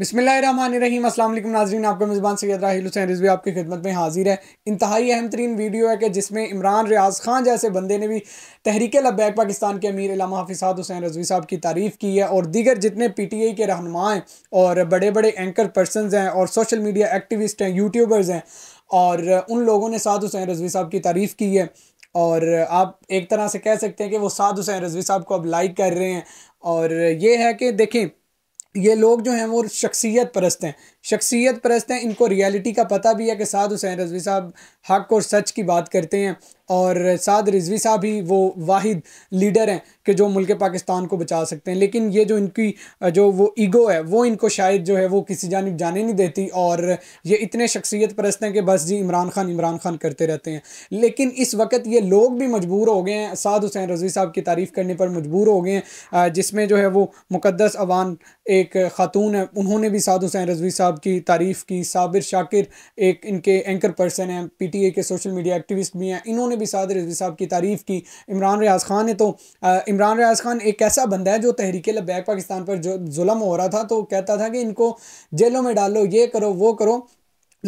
बिसमीम असल नाजरीन आपका मेज़बान सैद राहिल हुसैन रिजवी आपकी खिदमत में हाजिर है इंतहाई अहम तरीन वीडियो है कि जिसमें इमरान रियाज खान जैसे बंदे ने भी तहरीक लबैक पाकिस्तान के अमीर अलामा हाफिसाद हुसैन रजवी साहब की तारीफ़ की है और दीगर जितने पी टी आई के रहनुमा हैं और बड़े बड़े एंकर पर्सन हैं और सोशल मीडिया एक्टिविस्ट हैं यूट्यूबर्स हैं और उन लोगों ने साद हुसैन रजवी साहब की तारीफ़ की है और आप एक तरह से कह सकते हैं कि वो साद हुसैन रजवी साहब को अब लाइक कर रहे हैं और ये है कि देखें ये लोग जो हैं वो शख्सियत परस्त हैं शख्सियत परस्त हैं इनको रियलिटी का पता भी है कि साध हुसैन रजवी साहब हक और सच की बात करते हैं और साद रिजवी साहब ही वो वाहिद लीडर हैं कि जो मुल्क पाकिस्तान को बचा सकते हैं लेकिन ये जो इनकी जो वो ईगो है वो इनको शायद जो है वो किसी जानब जाने नहीं देती और ये इतने शख्सियत परस्त हैं कि बस जी इमरान खान इमरान खान करते रहते हैं लेकिन इस वक्त ये लोग भी मजबूर हो गए हैं साद हुसैन रजवी साहब की तारीफ़ करने पर मजबूर हो गए हैं जिसमें जो है वो मुकदस अवान एक ख़ातून है उन्होंने भी साद हुसैन रजवी साहब की तारीफ़ की साबिर शाकिर एक इनके एंकर पर्सन हैं पी टी ए के सोशल मीडिया एक्टिविस्ट भी हैं इन्होंने भी साद रिजवी साहब की तारीफ़ की इमरान रियाज खान ने तो इमरान रियाज खान एक ऐसा बंदा है जो तहरीक लबैक पाकिस्तान पर जो हो रहा था तो कहता था कि इनको जेलों में डालो ये करो वो करो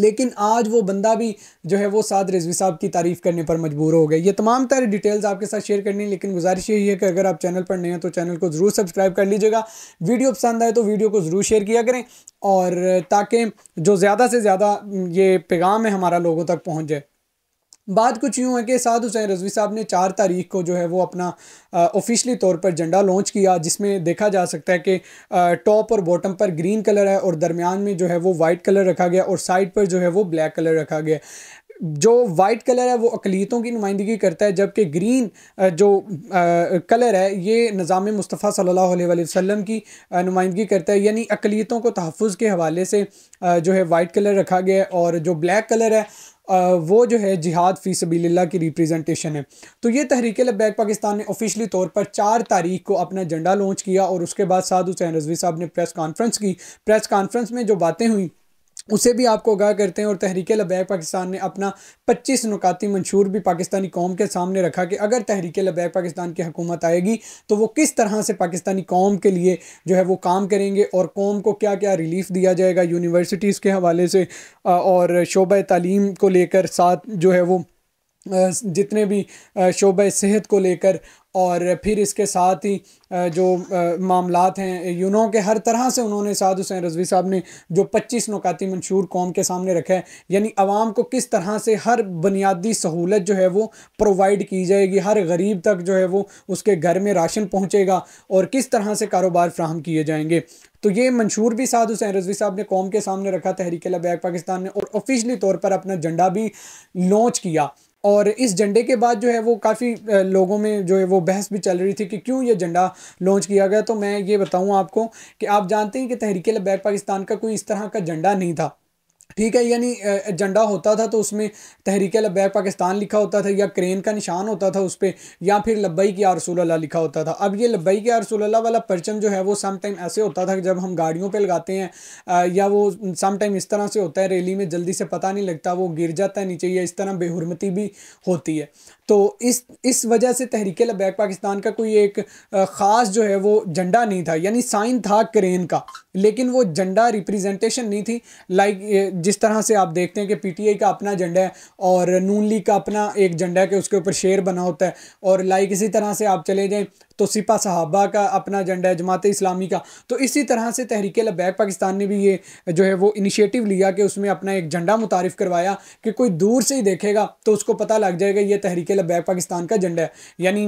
लेकिन आज वो बंदा भी जो है वो साद रिजवी साहब की तारीफ़ करने पर मजबूर हो गए ये तमाम तरह डिटेल्स आपके साथ शेयर करनी है लेकिन गुजारिश यही है कि अगर आप चैनल पर नए हैं तो चैनल को ज़रूर सब्सक्राइब कर लीजिएगा वीडियो पसंद आए तो वीडियो को ज़रूर शेयर किया करें और ताकि जो ज़्यादा से ज़्यादा ये पैगाम है हमारा लोगों तक पहुँच जाए बात कुछ यूँ है कि साध हुसैन रजवी साहब ने चार तारीख को जो है वो अपना ऑफिशियली तौर पर झंडा लॉन्च किया जिसमें देखा जा सकता है कि टॉप और बॉटम पर ग्रीन कलर है और दरमियान में जो है वो वाइट कलर रखा गया और साइड पर जो है वो ब्लैक कलर रखा गया जो वाइट कलर है वो अकलीतों की नुमाइंदगी करता है जबकि ग्रीन जो कलर है ये निज़ाम मुस्तफ़ा सल्लल्लाहु अलैहि वसल्लम की नुमाइंदगी करता है यानी अकलीतों को तहफ़ के हवाले से जो है वाइट कलर रखा गया है और जो ब्लैक कलर है वो जो है जिहाद फ़ी सबील्ला की रिप्रेजेंटेशन है तो ये तहरीक लब्बैक पाकिस्तान ने ऑफिशली तौर पर चार तारीख को अपना एजेंडा लॉन्च किया और उसके बाद साधु हुसैन रजवी साहब ने प्रेस कॉन्फ्रेंस की प्रेस कॉन्फ्रेंस में जो बातें हुई उसे भी आपको आगाह करते हैं और तहरीक लबैक पाकिस्तान ने अपना 25 नुकाती मंशूर भी पाकिस्तानी कौम के सामने रखा कि अगर तहरीक लबैक पाकिस्तान की हकूमत आएगी तो वो किस तरह से पाकिस्तानी कौम के लिए जो है वो काम करेंगे और कौम को क्या क्या रिलीफ दिया जाएगा यूनिवर्सिटीज़ के हवाले से और शोब तालीम को लेकर साथ जो है वो जितने भी शोबे सेहत को लेकर और फिर इसके साथ ही जो मामलात हैं यूनो के हर तरह से उन्होंने साध हुसैन रजवी साहब ने जो 25 नुकाती मंशूर कौम के सामने रखा है यानी आवाम को किस तरह से हर बुनियादी सहूलत जो है वो प्रोवाइड की जाएगी हर गरीब तक जो है वो उसके घर में राशन पहुँचेगा और किस तरह से कारोबार फ्राहम किए जाएंगे तो ये मंशूर भी साध हुसैन रजवी साहब ने कौम के सामने रखा तहरीक लबैक पाकिस्तान ने और ऑफिशली तौर पर अपना झंडा भी लॉन्च किया और इस झंडे के बाद जो है वो काफ़ी लोगों में जो है वो बहस भी चल रही थी कि क्यों ये झंडा लॉन्च किया गया तो मैं ये बताऊं आपको कि आप जानते हैं कि तहरीक लबैक पाकिस्तान का कोई इस तरह का झंडा नहीं था ठीक है यानी एजेंडा होता था तो उसमें तहरीक लब्बैक पाकिस्तान लिखा होता था या क्रेन का निशान होता था उस पर या फिर लब्बई की अल्लाह लिखा होता था अब ये लब्बई की अल्लाह वाला परचम जो है वो सम टाइम ऐसे होता था जब हम गाड़ियों पर लगाते हैं या वो सम टाइम इस तरह से होता है रैली में जल्दी से पता नहीं लगता वो गिर जाता है नीचे या इस तरह बेहरमती भी होती है तो इस इस वजह से तहरीक लब्बैक पाकिस्तान का कोई एक ख़ास जो है वो झंडा नहीं था यानी साइन था क्रेन का लेकिन वो झंडा रिप्रेजेंटेशन नहीं थी लाइक जिस तरह से आप देखते हैं कि पीटीआई का अपना एजेंडा है और नून लीग का अपना एक एजेंडा है कि उसके ऊपर शेर बना होता है और लाइक इसी तरह से आप चले जाएँ तो सिपा साहबा का अपना एजेंडा है जमात इस्लामी का तो इसी तरह से तहरीक लबैक पाकिस्तान ने भी ये जो है वो इनिशिएटिव लिया कि उसमें अपना एक झंडा मुतारफ़ करवाया कि कोई दूर से ही देखेगा तो उसको पता लग जाएगा ये तहरीक लबैक पाकिस्तान का झंडा है यानी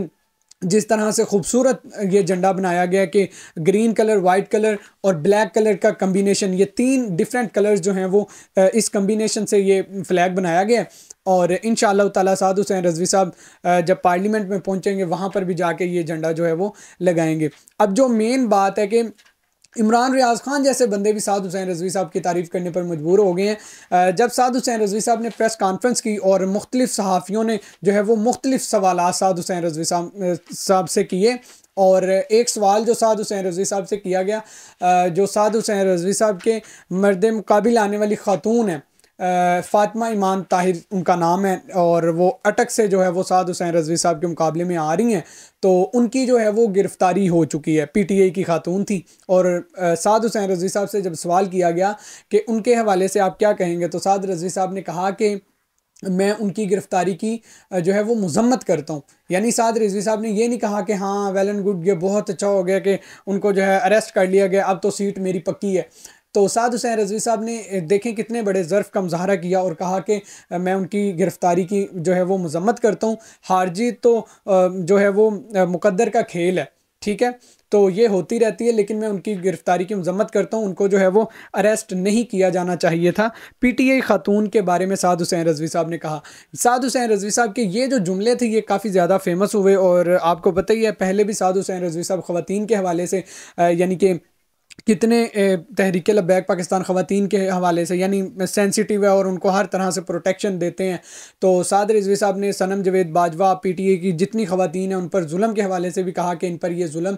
जिस तरह से खूबसूरत ये झंडा बनाया गया कि ग्रीन कलर वाइट कलर और ब्लैक कलर का कम्बिनेशन ये तीन डिफरेंट कलर्स जो हैं वो इस कम्बिनेशन से ये फ्लैग बनाया गया और इन ताला साद हुसैन रजवी साहब जब पार्लियामेंट में पहुंचेंगे वहाँ पर भी जाके ये झंडा जो है वो लगाएंगे अब जो मेन बात है कि इमरान रियाज खान जैसे बंदे भी साद हुसैन रजवी साहब की तारीफ़ करने पर मजबूर हो गए हैं जब साद हुसैन रजवी साहब ने प्रेस कॉन्फ्रेंस की और मुख्तलिफ सहाफ़ियों ने जो है वो मुख्तलिफ सवाल साद हुसैन रजवी साहब साहब से किए और एक सवाल जो साद हुसैन रजवी साहब से किया गया जो साद हुसैन रजवी साहब के मर्द मुकाबिल आने वाली खातून हैं फ़ातिमा ईमान ताहिर उनका नाम है और वो अटक से जो है वो साद हुसैन रजवी साहब के मुकाबले में आ रही हैं तो उनकी जो है वो गिरफ़्तारी हो चुकी है पीटीआई की खातून थी और साद हुसैन रजवी साहब से जब सवाल किया गया कि उनके हवाले से आप क्या कहेंगे तो साद रजवी साहब ने कहा कि मैं उनकी गिरफ़्तारी की जो है वो मजम्मत करता हूँ यानी साद रिजवी साहब ने ये नहीं कहा कि हाँ वेल एंड गुड ये बहुत अच्छा हो गया कि उनको जो है अरेस्ट कर लिया गया अब तो सीट मेरी पक्की है तो साद हुसैन रजवी साहब ने देखें कितने बड़े ज़र्फ़ का मुजाहरा किया और कहा कि मैं उनकी गिरफ़्तारी की जो है वो मजम्मत करता हूँ हार जीत तो जो है वो मुकद्दर का खेल है ठीक है तो ये होती रहती है लेकिन मैं उनकी गिरफ़्तारी की मजम्मत करता हूँ उनको जो है वो अरेस्ट नहीं किया जाना चाहिए था पीटीआई खातून के बारे में साद हुसैन रजवी साहब ने कहा साद हुसैन रजवी साहब के ये जो जुमले थे ये काफ़ी ज़्यादा फेमस हुए और आपको पता ही है पहले भी साद हुसैन रजवी साहब ख़वान के हवाले से यानी कि कितने तहरीक लबैक पाकिस्तान ख़वान के हवाले से यानी सेंसिटिव है और उनको हर तरह से प्रोटेक्शन देते हैं तो साद रिजवी साहब ने Sanam Javed Bajwa P T A की जितनी ख़वान हैं उन पर जुल्म के हवाले से भी कहा कि इन पर यह जुल्म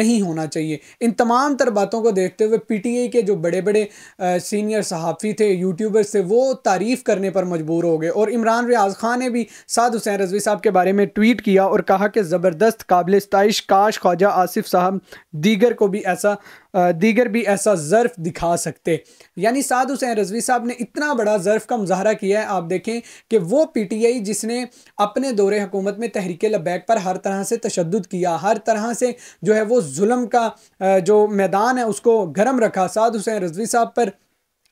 नहीं होना चाहिए इन तमाम तर बातों को देखते हुए पी टी ए के जो बड़े बड़े सीनियर सहाफ़ी थे यूट्यूबर्स थे वो तारीफ़ करने पर मजबूर हो गए और इमरान रियाज खान ने भी साद हुसैन रजवी साहब के बारे में ट्वीट किया और कहा कि ज़बरदस्त काबिल स्तश काश ख्वाजा आसिफ साहब दीगर को भी ऐसा दीगर भी ऐसा ज़र्फ दिखा सकते यानी साध हुसैन रजवी साहब ने इतना बड़ा ज़र्फ का मुजाहरा किया है आप देखें कि वो पी टी आई जिसने अपने दौरे हुकूमत में तहरीक लबैक पर हर तरह से तशद किया हर तरह से जो है वो म का जो मैदान है उसको गर्म रखा साद हुसैन रजवी साहब पर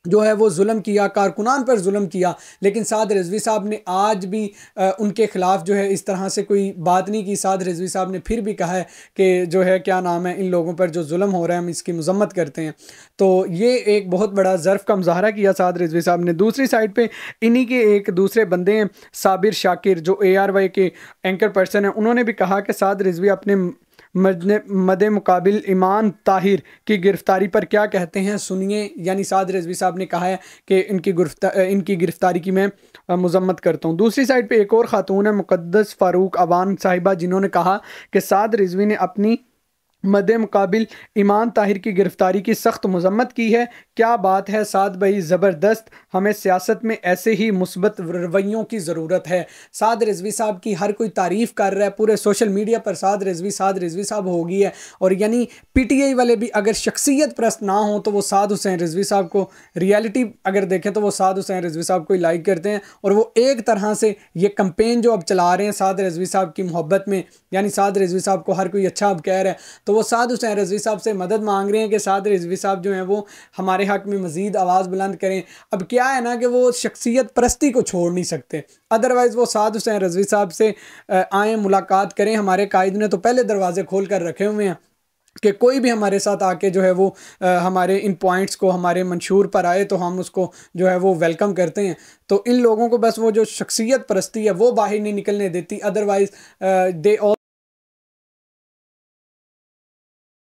जो है वो जुल्म किया कारकुनान पर जुल्म किया लेकिन साद रजवी साहब ने आज भी आ, उनके ख़िलाफ़ जो है इस तरह से कोई बात नहीं की साद रजवी साहब ने फिर भी कहा है कि जो है क्या नाम है इन लोगों पर जो जुल्म हो रहा है हम इसकी मजम्मत करते हैं तो ये एक बहुत बड़ा ज़र्फ़ का मुजाहरा किया साद रजवी साहब ने दूसरी साइड पर इन्हीं के एक दूसरे बंदे हैं साबिर शाकिर जो ए आर वाई के एंकर पर्सन हैं उन्होंने भी कहा कि साद रजवी अपने मद मुकाबिल ईमान ताहिर की गिरफ्तारी पर क्या कहते हैं सुनिए यानी साद रजवी साहब ने कहा है कि इनकी गिरफ्तार इनकी गिरफ्तारी की मैं मजम्मत करता हूँ दूसरी साइड पर एक और ख़ातून है मुक़दस फ़ारूक अवान साहिबा जिन्होंने कहा कि साद रजवी ने अपनी मद मुकाबिल ईमान ताहिर की गिरफ्तारी की सख्त मजम्मत की है क्या बात है साद भाई ज़बरदस्त हमें सियासत में ऐसे ही मुस्बत रवैयों की ज़रूरत है साद रिजवी साहब की हर कोई तारीफ़ कर रहा है पूरे सोशल मीडिया पर साद रिजवी साद रिजवी साहब होगी है और यानी पी टी आई वाले भी अगर शख्सियत प्रस्त ना हो तो वो साद हुसैन रिजवी साहब को रियलिटी अगर देखें तो वो साद हुसैन रिजवी साहब को लाइक करते हैं और वो एक तरह से ये कंपेन जो अब चला रहे हैं साद रिजवी साहब की मोहब्बत में यानी साद रिजवी साहब को हर कोई अच्छा अब कह रहा है तो वो साध हुसैन रजवी साहब से मदद मांग रहे हैं कि साध रजवी साहब जो हैं वो हमारे हक में मज़ीद आवाज़ बुलंद करें अब क्या है ना कि वो शख्सियत परस्ती को छोड़ नहीं सकते अदरवाइज़ वो साध हुसैन रजवी साहब से आएँ मुलाकात करें हमारे कायद ने तो पहले दरवाजे खोल कर रखे हुए हैं कि कोई भी हमारे साथ आके जो है वो आ, हमारे इन पॉइंट्स को हमारे मंशूर पर आए तो हम उसको जो है वो वेलकम करते हैं तो इन लोगों को बस वो जो शख्सियत परस्ती है वो बाहर नहीं निकलने देती अदरवाइज़ दे ऑल